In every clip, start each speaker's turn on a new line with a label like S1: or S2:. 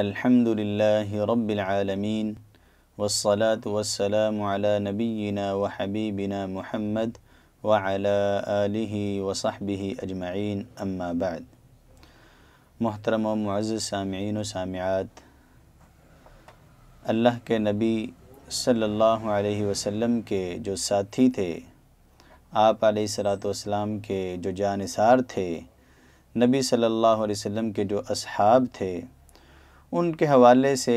S1: अल्हम्दुलिल्लाहि रब्बिल आलमीन वस्सलातु वस्सलामु अला नबियिना व हबीबिना मुहम्मद व अला आलिहि व सहबिहि अजमईन अम्मा बाद मोहतरम मुआज़ सामीन व सामियात अल्लाह के नबी सल्लल्लाहु अलैहि वसल्लम के जो साथी थे आप सलाम के जो जानसार थे नबी सल्लल्लाहु अलैहि वसल्लम के जो असहाब थे उनके हवाले से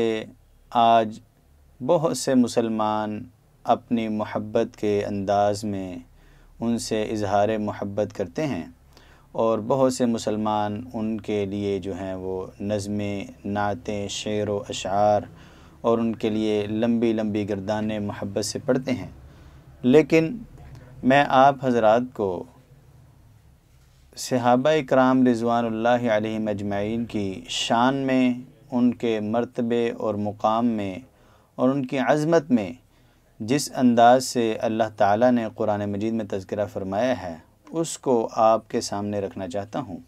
S1: आज बहुत से मुसलमान अपनी मोहब्बत के अंदाज़ में उनसे इजहार मोहब्बत करते हैं और बहुत से मुसलमान उनके लिए जो हैं वो नज़में नातें शेर व अशार और उनके लिए लंबी लंबी गर्दान मोहब्बत से पढ़ते हैं लेकिन मैं आप हजरात को सहाबा कराम रिजवान मजमाइन की शान में उनके मरतबे और मुकाम में और उनकी अज़मत में जिस अंदाज से अल्लाह ताला ने कुरान मजीद में तस्करा फ़रमाया है उसको आपके सामने रखना चाहता हूँ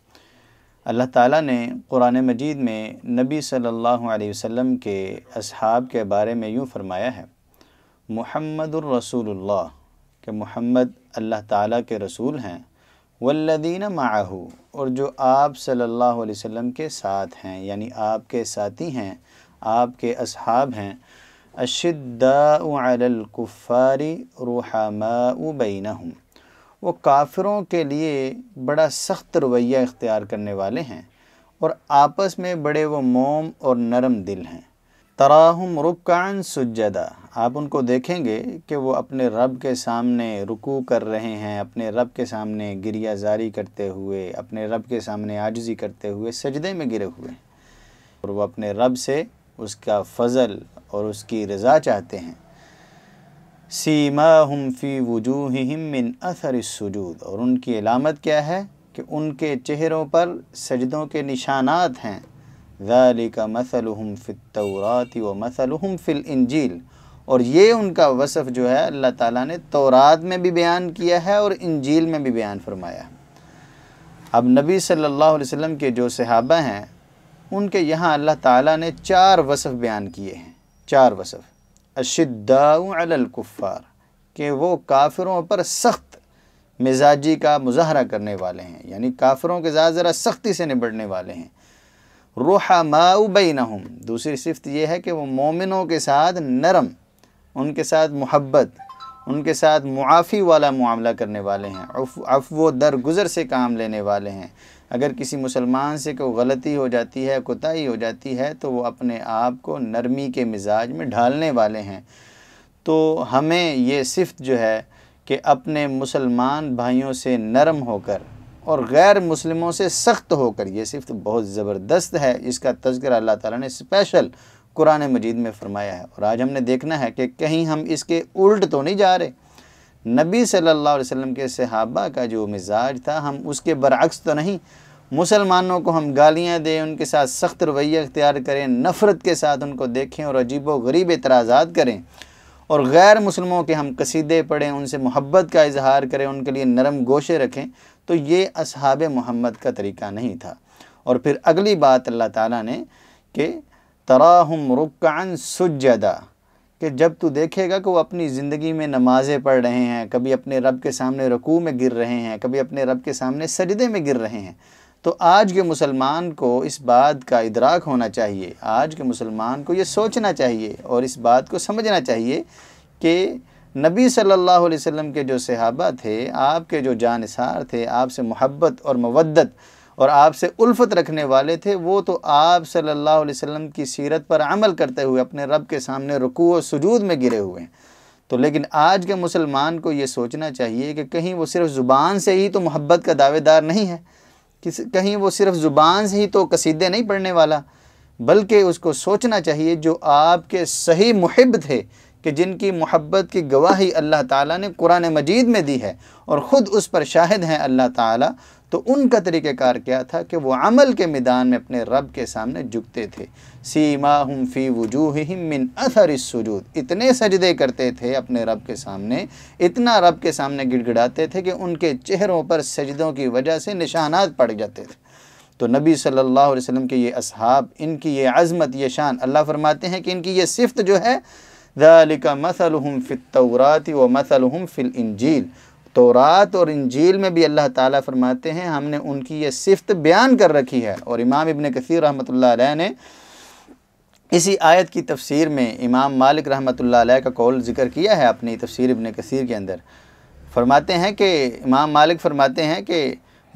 S1: अल्लाह ताला ने कुरान मजीद में नबी सल्लल्लाहु अलैहि वसल्लम के अहाब के बारे में यूँ फ़रमाया है मोहम्मद रसूलुल्लाह के महम्मद अल्लाह ताला के रसूल हैं वल्लदीन माहू और जो आप सल्लल्लाहु अलैहि वसल्लम के साथ हैं यानी आपके साथी हैं आपके असहाब हैं अशद्दाकुफ़ारी रूहमा हम वो काफिरों के लिए बड़ा सख्त रवैया इख्तियार करने वाले हैं और आपस में बड़े वो मोम और नरम दिल हैं तराहम रुकान सुजदा आप उनको देखेंगे कि वो अपने रब के सामने रुकू कर रहे हैं अपने रब के सामने गिरिया जारी करते हुए अपने रब के सामने आजजी करते हुए सजदे में गिरे हुए हैं और वो अपने रब से उसका फजल और उसकी रज़ा चाहते हैं सीमा हम फ़ी वजूह मिन असर सजूद और उनकी अलामत क्या है कि उनके चेहरों पर सजदों के निशानात हैं हम मसलहम फ़ितौरात व फिल इंजील और ये उनका वसफ़ जो है अल्लाह ताला ने तौरात में भी बयान किया है और इंजील में भी बयान फरमाया अब नबी सल्लल्लाहु अलैहि वसल्लम के जो सहाबा हैं उनके यहाँ अल्लाह ताला ने चार वसफ़ बयान किए हैं चार वसफ़ अशदाकुफ़ार के वो काफिरों पर सख्त मिजाजी का मुजाहरा करने वाले हैं यानी काफिरों के साथ ज़रा सख्ती से निपटने वाले हैं रूहमाउबैनहुम दूसरी सिफत यह है कि वह मोमिनों के साथ नरम उनके साथ मोहब्बत उनके साथ मुआफ़ी वाला मामला करने वाले हैं अफ व दरगुज़र से काम लेने वाले हैं अगर किसी मुसलमान से कोई गलती हो जाती है कोताही हो जाती है तो वो अपने आप को नरमी के मिजाज में ढालने वाले हैं तो हमें ये सिफत जो है कि अपने मुसलमान भाइयों से नरम होकर और गैर मुसलमों से सख्त होकर यह सिर्फ बहुत ज़बरदस्त है इसका तस्कर अल्लाह ताला ने स्पेशल कुरान मजीद में फ़रमाया है और आज हमने देखना है कि कहीं हम इसके उल्ट तो नहीं जा रहे नबी सल्लल्लाहु अलैहि वसल्लम के सहाबा का जो मिजाज था हम उसके बरअक्स तो नहीं मुसलमानों को हम गालियाँ दें उनके साथ सख्त रवैया अख्तियार करें नफ़रत के साथ उनको देखें और अजीब व गरीब एतराज़ात करें और गैर मुसलमों के हम कसीदे पढ़ें उनसे मोहब्बत का इजहार करें उनके लिए नरम गोशे रखें तो ये असहाब मोहम्मद का तरीका नहीं था और फिर अगली बात अल्लाह ताला ने कि तराहम रुकान सुजदा कि जब तू देखेगा कि वो अपनी ज़िंदगी में नमाज़ें पढ़ रहे हैं कभी अपने रब के सामने रकू में गिर रहे हैं कभी अपने रब के सामने सजदे में गिर रहे हैं तो आज के मुसलमान को इस बात का इदराक होना चाहिए आज के मुसलमान को ये सोचना चाहिए और इस बात को समझना चाहिए कि नबी सल्लल्लाहु अलैहि वसल्लम के जो सहाबा थे आपके जो जानसार थे आपसे मोहब्बत और मवदत और आपसे उल्फत रखने वाले थे वो तो आप सल्लल्लाहु अलैहि वसल्लम की सीरत पर अमल करते हुए अपने रब के सामने रुकू और सुजूद में गिरे हुए हैं तो लेकिन आज के मुसलमान को ये सोचना चाहिए कि कहीं वो सिर्फ ज़ुबान से ही तो मोहब्बत का दावेदार नहीं है किसी कहीं वो सिर्फ ज़ुबान से ही तो कसीदे नहीं पढ़ने वाला बल्कि उसको सोचना चाहिए जो आपके सही महब थे कि जिनकी मोहब्बत की गवाही अल्लाह ताला ने कुरान मजीद में दी है और ख़ुद उस पर शाहिद हैं अल्लाह ताला तो उनका तरीक़ार क्या था कि वो अमल के मैदान में अपने रब के सामने झुकते थे सीमा हम फ़ी वजूह मिन असर सजूद इतने सजदे करते थे अपने रब के सामने इतना रब के सामने गिड़गिड़ाते थे कि उनके चेहरों पर सजदों की वजह से निशानात पड़ जाते थे तो नबी सल्लल्लाहु अलैहि वसल्लम के ये असहाब इनकी ये अज़मत ये शान अल्लाह फरमाते हैं कि इनकी ये सिफत जो है दालिका मसलहम फ़ितौरात व मसलहम फ़िल इंजील तौरात और इंजील में भी अल्लाह ताला फरमाते हैं हमने उनकी ये सिफत बयान कर रखी है और इमाम इबन कसीर रहमतुल्लाह ने इसी आयत की तफसीर में इमाम मालिक रहमतुल्लाह का कौल ज़िक्र किया है अपनी तफसीर इबन कसीर के अंदर फरमाते हैं कि इमाम मालिक फरमाते हैं कि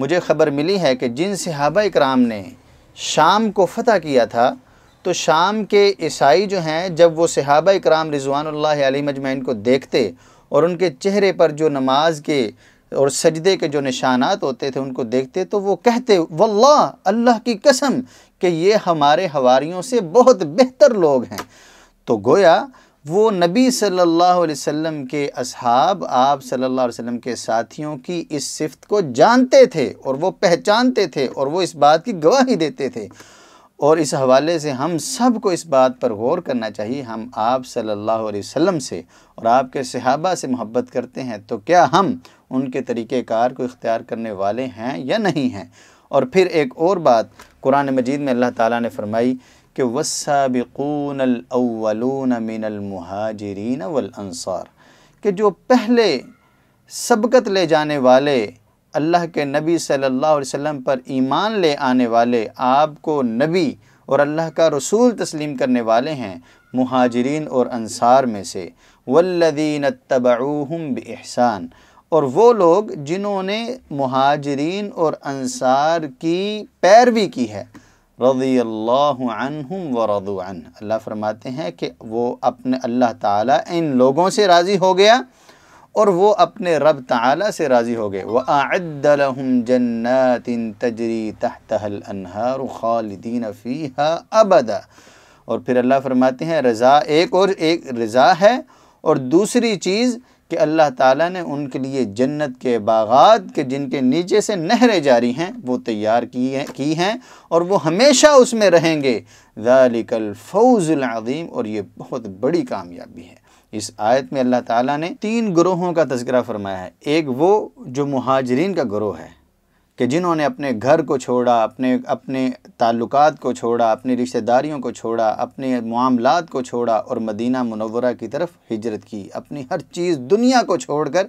S1: मुझे ख़बर मिली है कि जिन सहाबा कराम ने शाम को फ़तह किया था तो शाम के ईसाई जो हैं जब वो सहाबा कराम रिजवान मजमैन को देखते और उनके चेहरे पर जो नमाज के और सजदे के जो निशानात होते थे उनको देखते तो वो कहते वल्ला अल्लाह की कसम कि ये हमारे हवारियों से बहुत बेहतर लोग हैं तो गोया वो नबी सल्लल्लाहु अलैहि वसल्लम के असहाब आप सल्लल्लाहु अलैहि वसल्लम के साथियों की इस सिफत को जानते थे और वो पहचानते थे और वो इस बात की गवाही देते थे और इस हवाले से हम सब को इस बात पर गौर करना चाहिए हम आप सल्लल्लाहु अलैहि वसल्लम से और आपके सहाबा से मोहब्बत करते हैं तो क्या हम उनके तरीक़ार को इख्तियार करने वाले हैं या नहीं हैं और फिर एक और बात कुरान मजीद में अल्लाह ताला ने फरमाई कि वसाबिकून अव्वलून मिनलमहाजरीन वलअनसार के जो पहले सबकत ले जाने वाले अल्लाह के नबी सल्लल्लाहु अलैहि वसल्लम पर ईमान ले आने वाले आपको नबी और अल्लाह का रसूल तस्लीम करने वाले हैं महाजरीन और अंसार में से वल्लदीन तबाऊम बहसान और वो लोग जिन्होंने महाजरीन और अनसार की पैरवी की है रज़ी अल्लाम व रदुआन अल्लाह फरमाते हैं कि वो अपने अल्लाह ताला इन लोगों से राज़ी हो गया और वो अपने रब तआला से राज़ी हो गए व आदलहम जन्नातिन तजरी तहतहल अनहार खालदीन फ़ीहा अबदा और फिर अल्लाह फरमाते हैं रज़ा एक और एक रज़ा है और दूसरी चीज़ कि अल्लाह ताला ने उनके लिए जन्नत के बागात के जिनके नीचे से नहरें जारी हैं वो तैयार की हैं की हैं और वो हमेशा उसमें रहेंगे ज़ालिकल फ़ौज़ुल अज़ीम और ये बहुत बड़ी कामयाबी है इस आयत में अल्लाह ताला ने तीन ग्रोहों का तस्करा फरमाया है एक वो जो महाजरीन का ग्रोह है कि जिन्होंने अपने घर को छोड़ा अपने अपने ताल्लुकात को छोड़ा अपनी रिश्तेदारियों को छोड़ा अपने मामलात को छोड़ा और मदीना मनवरा की तरफ हिजरत की अपनी हर चीज़ दुनिया को छोड़कर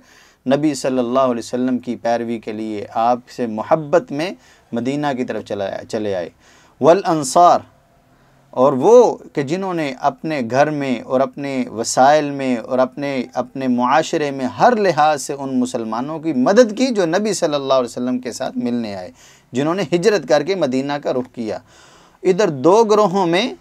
S1: नबी सल्लल्लाहु अलैहि वसल्लम की पैरवी के लिए आपसे मोहब्बत में मदीना की तरफ चला चले आए वल और वो कि जिन्होंने अपने घर में और अपने वसाइल में और अपने अपने माशरे में हर लिहाज से उन मुसलमानों की मदद की जो नबी सल्लल्लाहु अलैहि वसल्लम के साथ मिलने आए जिन्होंने हिजरत करके मदीना का रुख किया इधर दो ग्रोहों में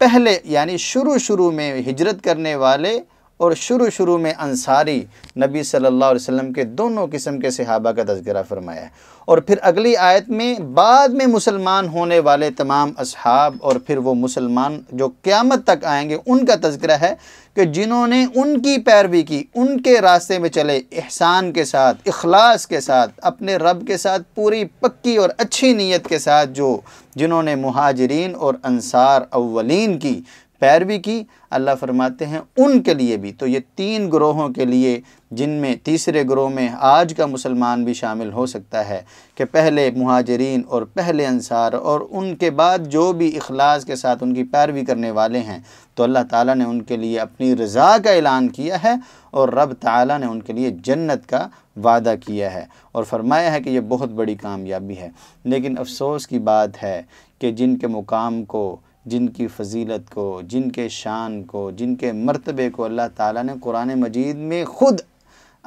S1: पहले यानी शुरू शुरू में हिजरत करने वाले और शुरू शुरू में अंसारी नबी सल्लल्लाहु अलैहि वसल्लम के दोनों किस्म के सहाबा का तस्करा फरमाया और फिर अगली आयत में बाद में मुसलमान होने वाले तमाम असहाब और फिर वो मुसलमान जो क़्यामत तक आएंगे उनका तस्करा है कि जिन्होंने उनकी पैरवी की उनके रास्ते में चले एहसान के साथ अखलास के साथ अपने रब के साथ पूरी पक्की और अच्छी नीयत के साथ जो जिन्होंने महाजरीन और अनसार अवलिन की पैरवी की अल्लाह फरमाते हैं उनके लिए भी तो ये तीन ग्रोहों के लिए जिनमें तीसरे ग्रोह में आज का मुसलमान भी शामिल हो सकता है कि पहले महाजरीन और पहले अनसार और उनके बाद जो भी अखलास के साथ उनकी पैरवी करने वाले हैं तो अल्लाह ताला ने उनके लिए अपनी रज़ा का ऐलान किया है और रब ताला ने उनके लिए जन्नत का वादा किया है और फरमाया है कि यह बहुत बड़ी कामयाबी है लेकिन अफ़सोस की बात है कि जिनके मुकाम को जिनकी फजीलत को जिनके शान को जिनके मरतबे को अल्लाह ताला ने कुरान मजीद में ख़ुद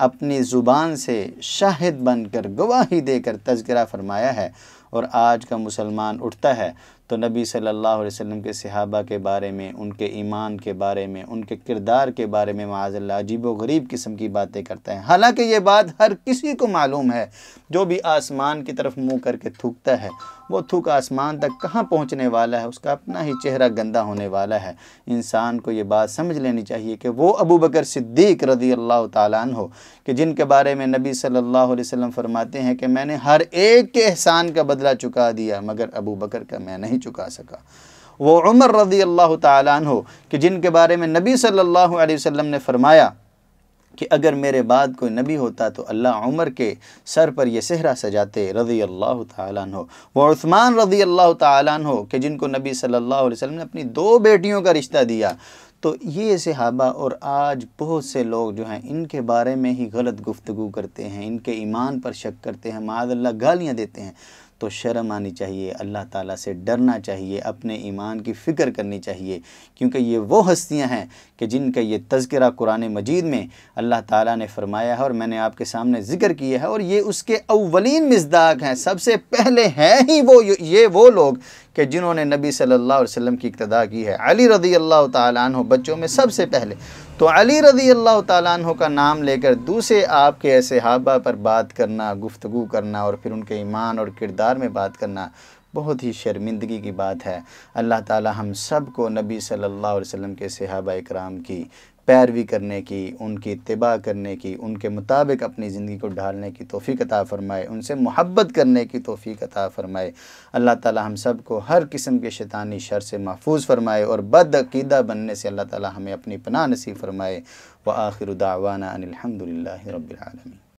S1: अपनी ज़ुबान से शाहिद बनकर गवाही देकर तस्करा फरमाया है और आज का मुसलमान उठता है तो नबी सल्लल्लाहु अलैहि वसल्लम के सहाबा के बारे में उनके ईमान के बारे में उनके किरदार के बारे में माजल्ला अजीब व गरीब किस्म की बातें करते हैं हालांकि ये बात हर किसी को मालूम है जो भी आसमान की तरफ मुंह करके थूकता है वो थूक आसमान तक कहाँ पहुँचने वाला है उसका अपना ही चेहरा गंदा होने वाला है इंसान को ये बात समझ लेनी चाहिए कि वो अबू बकर सिद्दीक रजी अल्लाह तालन हो कि जिनके बारे में नबी सल्लल्लाहु अलैहि वसल्लम फरमाते हैं कि मैंने हर एक के एहसान का बदला चुका दिया मगर अबू बकर का मैं नहीं नहीं चुका सका वो उमर रदी अल्लाह तन हो कि जिनके बारे में नबी सल्लल्लाहु अलैहि वसल्लम ने फ़रमाया कि अगर मेरे बाद कोई नबी होता तो अल्लाह उमर के सर पर यह सेहरा सजाते रज़ी अल्लाह तहो व उस्मान रज़ी अल्लाह तन हो कि जिनको नबी सल्लल्लाहु अलैहि वसल्लम ने अपनी दो बेटियों का रिश्ता दिया तो ये सहाबा और आज बहुत से लोग जो हैं इनके बारे में ही गलत गुफ्तु करते हैं इनके ईमान पर शक करते हैं मादल्ला गालियाँ देते हैं तो शर्म आनी चाहिए अल्लाह ताला से डरना चाहिए अपने ईमान की फ़िक्र करनी चाहिए क्योंकि ये वो हस्तियाँ हैं कि जिनका ये तस्करा कुरान मजीद में अल्लाह ताला ने फरमाया है और मैंने आपके सामने ज़िक्र किया है और ये उसके अवलिन मजदाक हैं सबसे पहले हैं ही वो ये वो लोग कि जिन्होंने नबी सल्लल्लाहु अलैहि वसल्लम की इब्तदा की है अली रदी अल्लाह तु बच्चों में सबसे पहले तो अली रज़ी अल्लाह तु का नाम लेकर दूसरे आपके ऐसे हाबा पर बात करना गुफ्तु करना और फिर उनके ईमान और किरदार में बात करना बहुत ही शर्मिंदगी की बात है अल्लाह ताला हम सब को नबी सल्लल्लाहु अलैहि वसल्लम के सहाबा इकराम की पैरवी करने की उनकी इतबा करने की उनके मुताबिक अपनी ज़िंदगी को ढालने की तोफ़ी अता फ़रमाए उनसे मोहब्बत करने की तोफ़ी अता फ़रमाए अल्लाह ताली हम सब को हर किस्म के शैतानी शर से महफूज फरमाए और बदकीदा बनने से अल्लाह ताली हमें अपनी पनाह नसीब फरमाए व आखिर दावाना अनिलहमदिल्ल रबालमीन